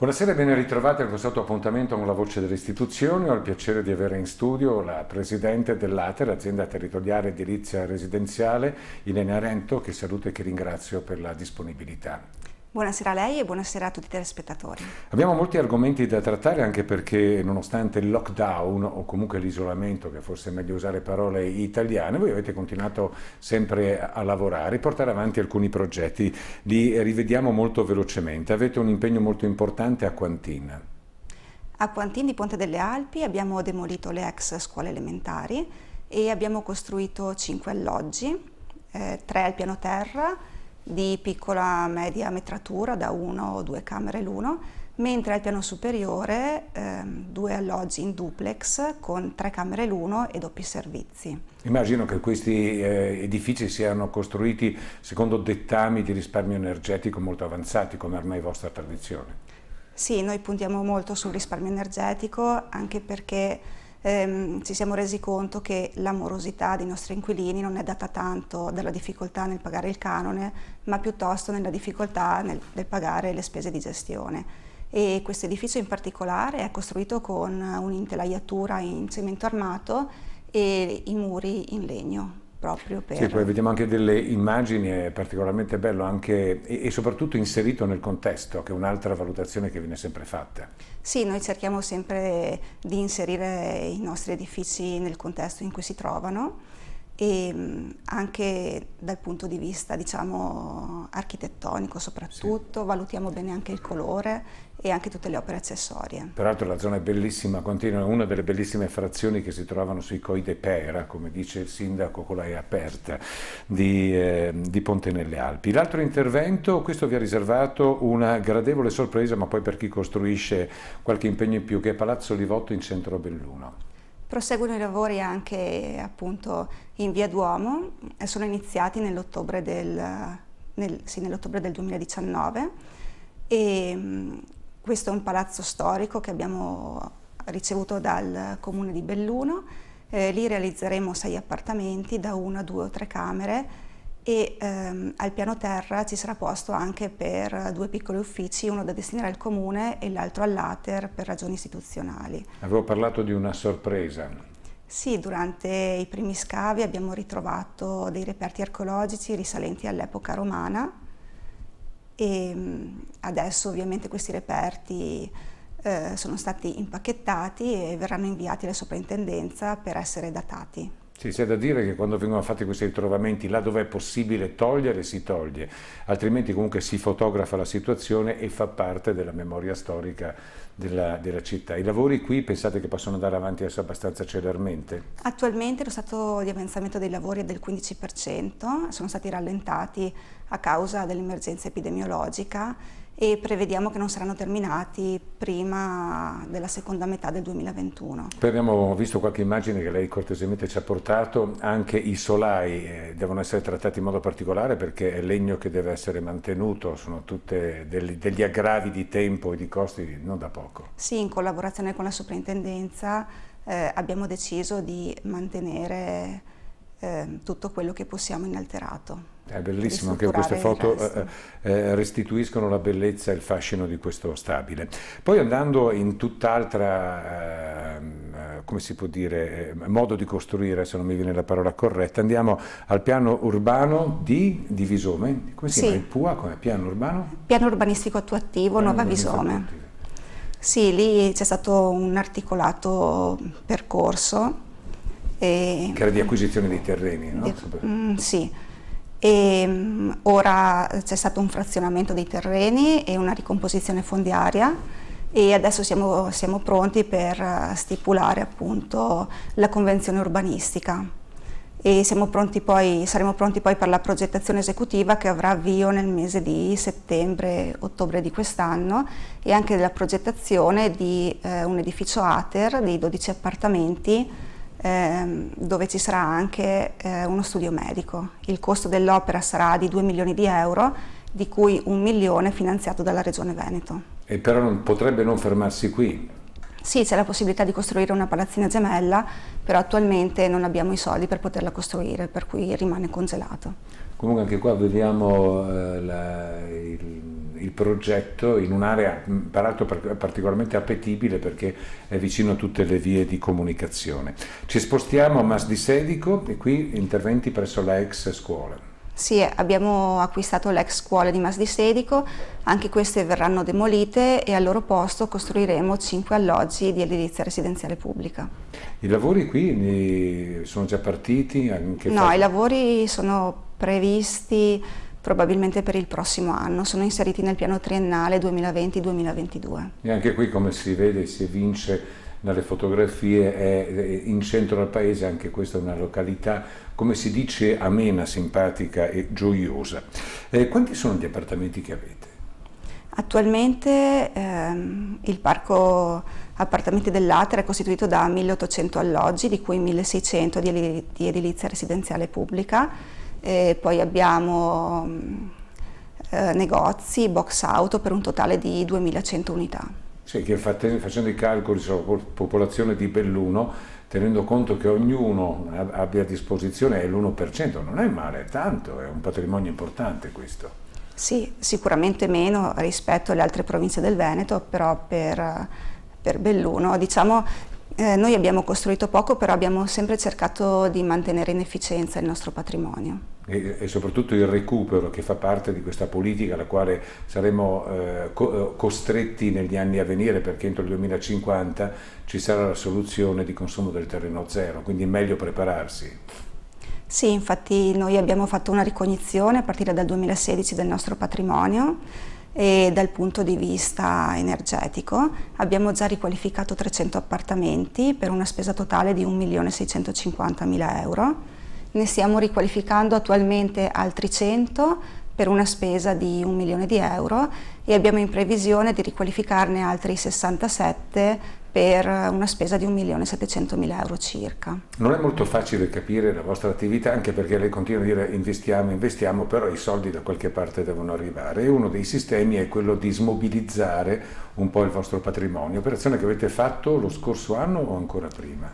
Buonasera e ben ritrovati al vostro appuntamento con la voce delle istituzioni. Ho il piacere di avere in studio la presidente dell'ATER, azienda territoriale edilizia residenziale, Ilena Rento, che saluto e che ringrazio per la disponibilità. Buonasera a lei e buonasera a tutti i telespettatori. Abbiamo molti argomenti da trattare anche perché nonostante il lockdown o comunque l'isolamento, che forse è meglio usare parole italiane, voi avete continuato sempre a lavorare e portare avanti alcuni progetti. Li rivediamo molto velocemente. Avete un impegno molto importante a Quantin. A Quantin di Ponte delle Alpi abbiamo demolito le ex scuole elementari e abbiamo costruito cinque alloggi, eh, tre al piano terra, di piccola media metratura da 1 o due camere l'uno, mentre al piano superiore ehm, due alloggi in duplex con tre camere l'uno e doppi servizi. Immagino che questi eh, edifici siano costruiti secondo dettami di risparmio energetico molto avanzati, come ormai vostra tradizione. Sì, noi puntiamo molto sul risparmio energetico anche perché ehm, ci siamo resi conto che l'amorosità dei nostri inquilini non è data tanto dalla difficoltà nel pagare il canone, ma piuttosto nella difficoltà nel, nel pagare le spese di gestione. E questo edificio in particolare è costruito con un'intelaiatura in cemento armato e i muri in legno proprio per... Sì, poi vediamo anche delle immagini, è particolarmente bello anche, e, e soprattutto inserito nel contesto, che è un'altra valutazione che viene sempre fatta. Sì, noi cerchiamo sempre di inserire i nostri edifici nel contesto in cui si trovano e mm, anche dal punto di vista diciamo architettonico soprattutto, sì. valutiamo bene anche il colore e anche tutte le opere accessorie. Peraltro la zona è bellissima, continua, è una delle bellissime frazioni che si trovano sui Coi de Pera, come dice il sindaco con la E aperta, di, eh, di Ponte nelle Alpi. L'altro intervento, questo vi ha riservato una gradevole sorpresa, ma poi per chi costruisce qualche impegno in più, che è Palazzo Livotto in centro Belluno. Proseguono i lavori anche appunto, in via Duomo, sono iniziati nell'ottobre del, nel, sì, nell del, 2019 e questo è un palazzo storico che abbiamo ricevuto dal comune di Belluno, eh, lì realizzeremo sei appartamenti da una, due o tre camere e ehm, al piano terra ci sarà posto anche per due piccoli uffici, uno da destinare al comune e l'altro all'ATER per ragioni istituzionali. Avevo parlato di una sorpresa. Sì, durante i primi scavi abbiamo ritrovato dei reperti archeologici risalenti all'epoca romana e ehm, adesso ovviamente questi reperti eh, sono stati impacchettati e verranno inviati alla soprintendenza per essere datati. Sì, c'è da dire che quando vengono fatti questi ritrovamenti, là dove è possibile togliere, si toglie, altrimenti comunque si fotografa la situazione e fa parte della memoria storica della, della città. I lavori qui pensate che possono andare avanti adesso abbastanza celermente? Attualmente lo stato di avanzamento dei lavori è del 15%, sono stati rallentati a causa dell'emergenza epidemiologica e prevediamo che non saranno terminati prima della seconda metà del 2021. Poi abbiamo visto qualche immagine che lei cortesemente ci ha portato, anche i solai eh, devono essere trattati in modo particolare perché è legno che deve essere mantenuto, sono tutti degli, aggravi di tempo e di costi non da poco. Sì, in collaborazione con la soprintendenza eh, abbiamo deciso di mantenere eh, tutto quello che possiamo inalterato. È bellissimo che queste foto eh, eh, eh, restituiscono la bellezza e il fascino di questo stabile. Poi andando in tutt'altra, ehm, come si può dire, modo di costruire, se non mi viene la parola corretta, andiamo al piano urbano di, di Visome, come si chiama? Il PUA come piano urbano? Piano urbanistico attuativo piano Nuova Visome. Attuativo. Sì, lì c'è stato un articolato percorso e, che era di acquisizione dei terreni, no? Di, mm, sì. E, mm, ora c'è stato un frazionamento dei terreni e una ricomposizione fondiaria e adesso siamo, siamo pronti per eh, stipulare appunto la convenzione urbanistica e pronti poi, saremo pronti poi per la progettazione esecutiva che avrà avvio nel mese di settembre-ottobre di quest'anno e anche della progettazione di eh, un edificio ATER dei 12 appartamenti ehm, dove ci sarà anche eh, uno studio medico. Il costo dell'opera sarà di 2 milioni di euro, di cui un milione finanziato dalla Regione Veneto. E però non, potrebbe non fermarsi qui? Sì, c'è la possibilità di costruire una palazzina gemella, però attualmente non abbiamo i soldi per poterla costruire, per cui rimane congelato. Comunque anche qua vediamo eh, la, il il progetto in un'area peraltro particolarmente appetibile perché è vicino a tutte le vie di comunicazione. Ci spostiamo a Mas di Sedico e qui interventi presso la ex scuola. Sì, abbiamo acquistato l'ex scuola di Mas di Sedico, anche queste verranno demolite e al loro posto costruiremo cinque alloggi di edilizia residenziale pubblica. I lavori qui sono già partiti? no, i lavori sono previsti probabilmente per il prossimo anno, sono inseriti nel piano triennale 2020-2022. E anche qui come si vede, si evince dalle fotografie, è in centro al paese, anche questa è una località, come si dice, amena, simpatica e gioiosa. Eh, quanti sono gli appartamenti che avete? Attualmente ehm, il parco appartamenti dell'Atra è costituito da 1800 alloggi, di cui 1600 di, edilizia residenziale pubblica, e poi abbiamo mm, eh, negozi, box auto per un totale di 2100 unità. Sì, che facendo i calcoli sulla popolazione di Belluno, tenendo conto che ognuno abbia a disposizione l'1%, non è male, è tanto, è un patrimonio importante questo. Sì, sicuramente meno rispetto alle altre province del Veneto, però per, per Belluno diciamo eh, noi abbiamo costruito poco, però abbiamo sempre cercato di mantenere in efficienza il nostro patrimonio. E, e soprattutto il recupero che fa parte di questa politica alla quale saremo eh, co eh, costretti negli anni a venire perché entro il 2050 ci sarà la soluzione di consumo del terreno zero, quindi è meglio prepararsi. Sì, infatti noi abbiamo fatto una ricognizione a partire dal 2016 del nostro patrimonio e dal punto di vista energetico abbiamo già riqualificato 300 appartamenti per una spesa totale di 1.650.000 euro. Ne stiamo riqualificando attualmente altri 100 per una spesa di 1 milione di euro e abbiamo in previsione di riqualificarne altri 67 per una spesa di 1.700.000 euro circa. Non è molto facile capire la vostra attività, anche perché lei continua a dire investiamo, investiamo, però i soldi da qualche parte devono arrivare e uno dei sistemi è quello di smobilizzare un po' il vostro patrimonio, operazione che avete fatto lo scorso anno o ancora prima?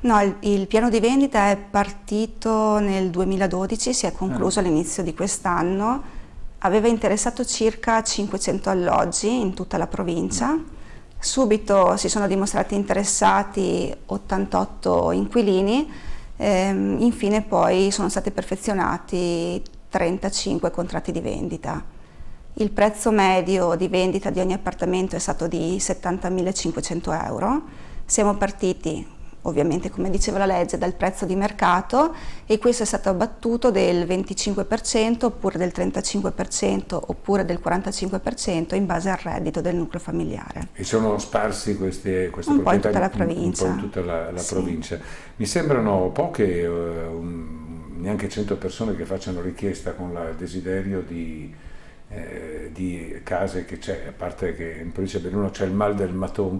No, il, il piano di vendita è partito nel 2012, si è concluso ah. all'inizio di quest'anno, aveva interessato circa 500 alloggi in tutta la provincia. Mm Subito si sono dimostrati interessati 88 inquilini, ehm, infine poi sono stati perfezionati 35 contratti di vendita. Il prezzo medio di vendita di ogni appartamento è stato di 70.500 euro. Siamo partiti ovviamente come diceva la legge, dal prezzo di mercato e questo è stato abbattuto del 25% oppure del 35% oppure del 45% in base al reddito del nucleo familiare. E sono sparsi queste, queste un po' in tutta la provincia. Un po' in tutta la, la sì. provincia. Mi sembrano poche, eh, un, neanche 100 persone che facciano richiesta con il desiderio di eh, di case che c'è, a parte che in provincia di Belluno c'è il mal del Maton,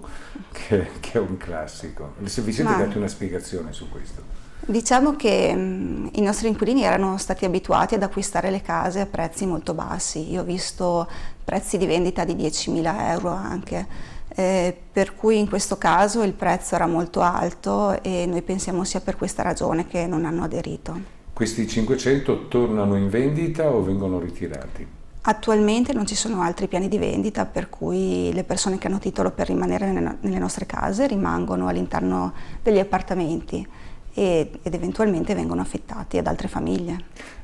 che, che è un classico. Se vi siete Ma... dati una spiegazione su questo? Diciamo che mh, mm, i nostri inquilini erano stati abituati ad acquistare le case a prezzi molto bassi, io ho visto prezzi di vendita di 10.000 euro anche, eh, per cui in questo caso il prezzo era molto alto e noi pensiamo sia per questa ragione che non hanno aderito. Questi 500 tornano in vendita o vengono ritirati? Attualmente non ci sono altri piani di vendita per cui le persone che hanno titolo per rimanere nelle nostre case rimangono all'interno degli appartamenti ed eventualmente vengono affittati ad altre famiglie.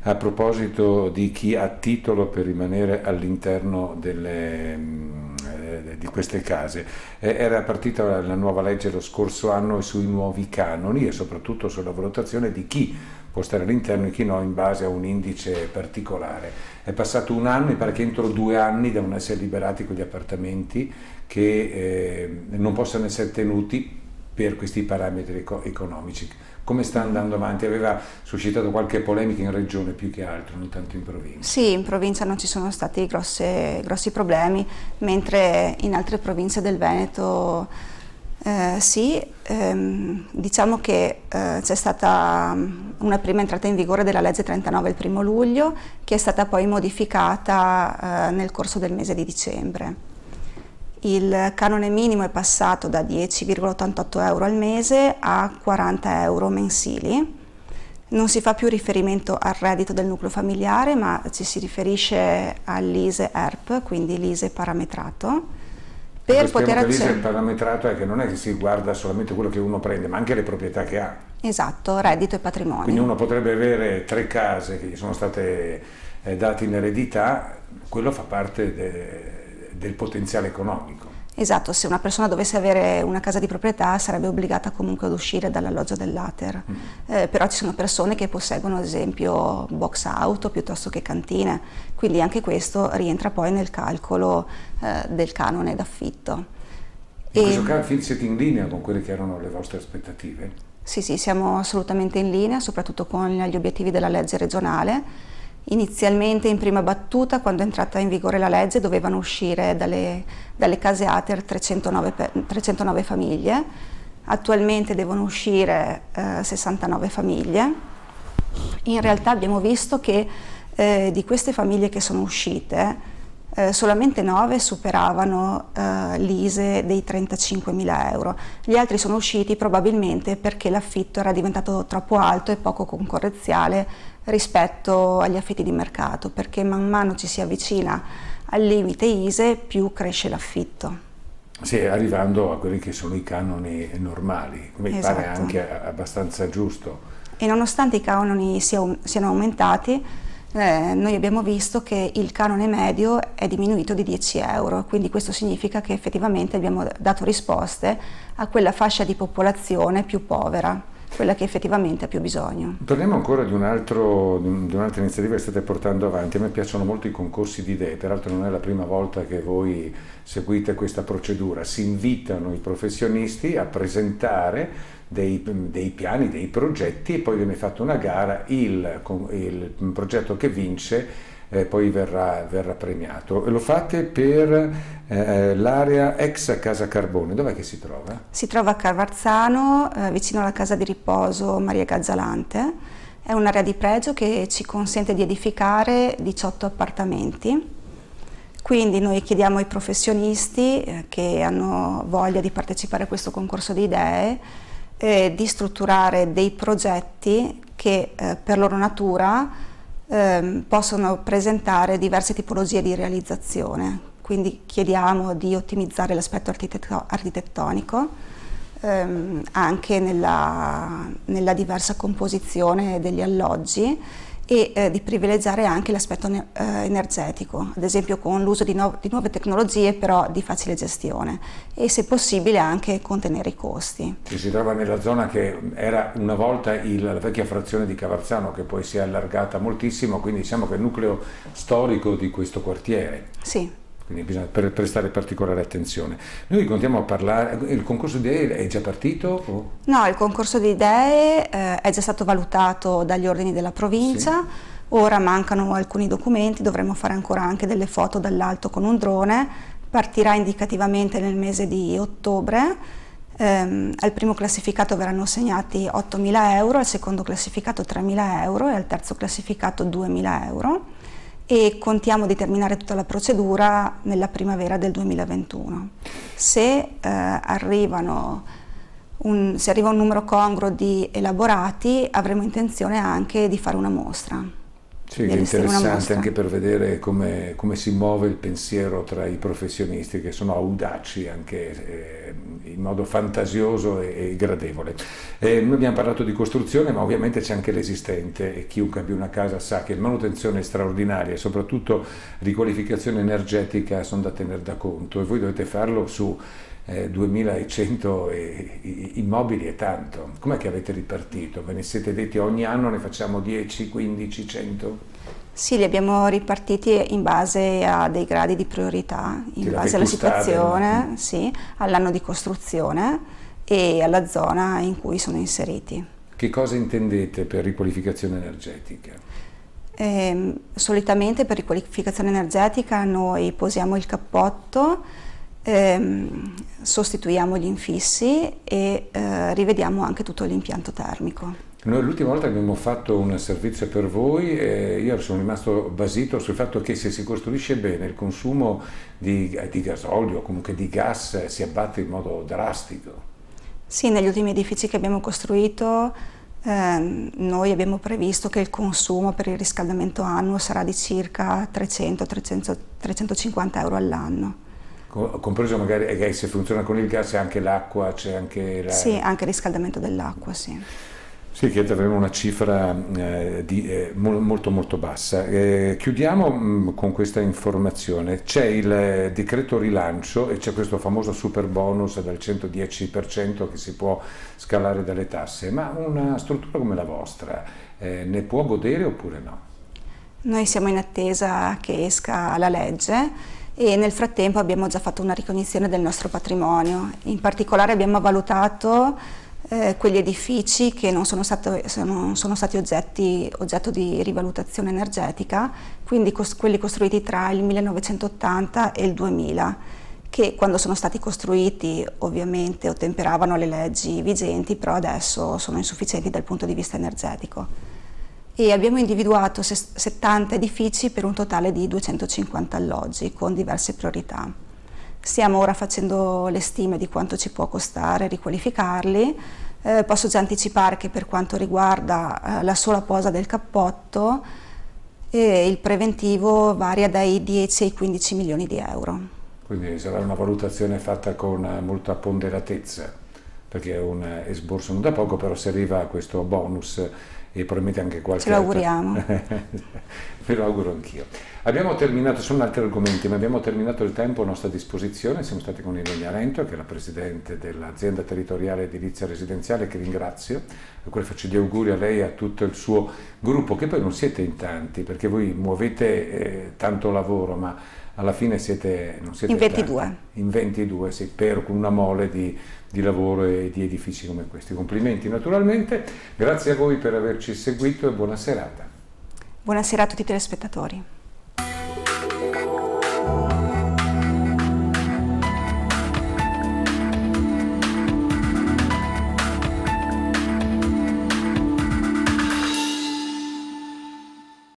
A proposito di chi ha titolo per rimanere all'interno mm, eh, di queste case, eh, era partita la nuova legge lo scorso anno sui nuovi canoni e soprattutto sulla valutazione di chi può stare all'interno e chi no in base a un indice particolare. È passato un anno, mi pare che entro due anni devono essere liberati quegli appartamenti che eh, non possono essere tenuti per questi parametri eco- economici. Come sta andando avanti? Aveva suscitato qualche polemica in regione più che altro, non tanto in provincia. Sì, in provincia non ci sono stati grosse, grossi problemi, mentre in altre province del Veneto eh, sì, ehm, diciamo che eh, c'è stata mm, una prima entrata in vigore della legge 39 il primo luglio che è stata poi modificata eh, nel corso del mese di dicembre. Il canone minimo è passato da 10,88 euro al mese a 40 euro mensili. Non si fa più riferimento al reddito del nucleo familiare, ma ci si riferisce all'ISE-ERP, quindi l'ISE parametrato per poter accedere. Il parametrato è che non è che si guarda solamente quello che uno prende, ma anche le proprietà che ha. Esatto, reddito e patrimonio. Quindi uno potrebbe avere tre case che gli sono state eh, date in eredità, quello fa parte de, del potenziale economico. Esatto, se una persona dovesse avere una casa di proprietà sarebbe obbligata comunque ad uscire dall'alloggio dell'ater, mm. eh, però ci sono persone che posseggono ad esempio box auto piuttosto che cantine, quindi anche questo rientra poi nel calcolo eh, del canone d'affitto. In questo caso siete in linea con quelle che erano le vostre aspettative? Sì, sì, siamo assolutamente in linea, soprattutto con gli obiettivi della legge regionale Inizialmente in prima battuta, quando è entrata in vigore la legge, dovevano uscire dalle, dalle case ATER 309, 309, famiglie, attualmente devono uscire eh, 69 famiglie. In realtà abbiamo visto che eh, di queste famiglie che sono uscite, eh, solamente 9 superavano eh, l'ISE dei 35.000 euro. Gli altri sono usciti probabilmente perché l'affitto era diventato troppo alto e poco concorrenziale rispetto agli affitti di mercato, perché man mano ci si avvicina al limite ISE più cresce l'affitto. Sì, arrivando a quelli che sono i canoni normali, mi esatto. pare anche abbastanza giusto. E nonostante i canoni siano aumentati, eh, noi abbiamo visto che il canone medio è diminuito di 10 euro, quindi questo significa che effettivamente abbiamo dato risposte a quella fascia di popolazione più povera quella che effettivamente ha più bisogno. Parliamo ancora di, un'altra un un iniziativa che state portando avanti. A me piacciono molto i concorsi di idee, peraltro non è la prima volta che voi seguite questa procedura. Si invitano i professionisti a presentare dei, dei piani, dei progetti e poi viene fatta una gara, il, il progetto che vince eh, poi verrà, verrà, premiato. Lo fate per eh, l'area ex Casa Carbone, dov'è che si trova? Si trova a Carvarzano, eh, vicino alla casa di riposo Maria Gazzalante. È un'area di pregio che ci consente di edificare 18 appartamenti. Quindi noi chiediamo ai professionisti eh, che hanno voglia di partecipare a questo concorso di idee eh, di strutturare dei progetti che eh, per loro natura ehm, possono presentare diverse tipologie di realizzazione. Quindi chiediamo di ottimizzare l'aspetto architetto architettonico ehm, anche nella, nella diversa composizione degli alloggi e eh, di privilegiare anche l'aspetto eh, energetico, ad esempio con l'uso di, no di, nuove tecnologie però di facile gestione e se possibile anche contenere i costi. Ci si trova nella zona che era una volta il, la vecchia frazione di Cavarzano che poi si è allargata moltissimo, quindi diciamo che è il nucleo storico di questo quartiere. Sì quindi bisogna prestare particolare attenzione. Noi continuiamo a parlare, il concorso di idee è già partito? O? No, il concorso di idee eh, è già stato valutato dagli ordini della provincia, sì. ora mancano alcuni documenti, dovremmo fare ancora anche delle foto dall'alto con un drone, partirà indicativamente nel mese di ottobre, ehm, al primo classificato verranno assegnati 8.000 euro, al secondo classificato 3.000 euro e al terzo classificato 2.000 euro e contiamo di terminare tutta la procedura nella primavera del 2021. Se, eh, un, se arriva un numero congruo di elaborati avremo intenzione anche di fare una mostra. Sì, è interessante anche per vedere come, come, si muove il pensiero tra i professionisti che sono audaci anche eh, in modo fantasioso e, e gradevole. Eh, noi abbiamo parlato di costruzione ma ovviamente c'è anche l'esistente e chiunque abbia una casa sa che manutenzione straordinaria e soprattutto riqualificazione energetica sono da tenere da conto e voi dovete farlo su 2100 eh, e, i, immobili è tanto. Com'è che avete ripartito? Ve ne siete detti ogni anno ne facciamo 10, 15, 100? Sì, li abbiamo ripartiti in base a dei gradi di priorità, in Ti base alla situazione, mm. sì, all'anno di costruzione e alla zona in cui sono inseriti. Che cosa intendete per riqualificazione energetica? Eh, solitamente per riqualificazione energetica noi posiamo il cappotto ehm, sostituiamo gli infissi e eh, rivediamo anche tutto l'impianto termico. Noi l'ultima volta che abbiamo fatto un servizio per voi, eh, io sono rimasto basito sul fatto che se si costruisce bene il consumo di, di gasolio, comunque di gas, si abbatte in modo drastico. Sì, negli ultimi edifici che abbiamo costruito eh, noi abbiamo previsto che il consumo per il riscaldamento annuo sarà di circa 300-350 euro all'anno compreso magari eh, che se funziona con il gas c'è anche l'acqua, c'è anche la... Sì, anche il riscaldamento dell'acqua, sì. Sì, che avremo una cifra eh, di, eh, molto molto bassa. Eh, chiudiamo mh, mm, con questa informazione. C'è il eh, decreto rilancio e c'è questo famoso super bonus del 110% che si può scalare dalle tasse, ma una struttura come la vostra eh, ne può godere oppure no? Noi siamo in attesa che esca la legge e nel frattempo abbiamo già fatto una ricognizione del nostro patrimonio. In particolare abbiamo valutato eh, quegli edifici che non sono, stato, sono, sono stati oggetti, oggetto di rivalutazione energetica, quindi cos quelli costruiti tra il 1980 e il 2000, che quando sono stati costruiti ovviamente ottemperavano le leggi vigenti, però adesso sono insufficienti dal punto di vista energetico e abbiamo individuato 70 edifici per un totale di 250 alloggi con diverse priorità. Stiamo ora facendo le stime di quanto ci può costare riqualificarli. Eh, posso già anticipare che per quanto riguarda eh, la sola posa del cappotto eh, il preventivo varia dai 10 ai 15 milioni di euro. Quindi sarà una valutazione fatta con eh, molta ponderatezza, perché è un eh, esborso non da poco, però se arriva a questo bonus e probabilmente anche qualche Ce lo auguriamo. Ve lo auguro anch'io. Abbiamo terminato, sono altri argomenti, ma abbiamo terminato il tempo a nostra disposizione. Siamo stati con Ilenia Rento, che è la Presidente dell'azienda territoriale edilizia residenziale, che ringrazio. A cui faccio gli auguri a lei e a tutto il suo gruppo, che poi non siete in tanti, perché voi muovete eh, tanto lavoro, ma alla fine siete, non siete in 22. Tanti, in 22, sì, per una mole di, di lavoro e di edifici come questi. Complimenti naturalmente, grazie a voi per averci seguito e buona serata. Buona serata a tutti i telespettatori.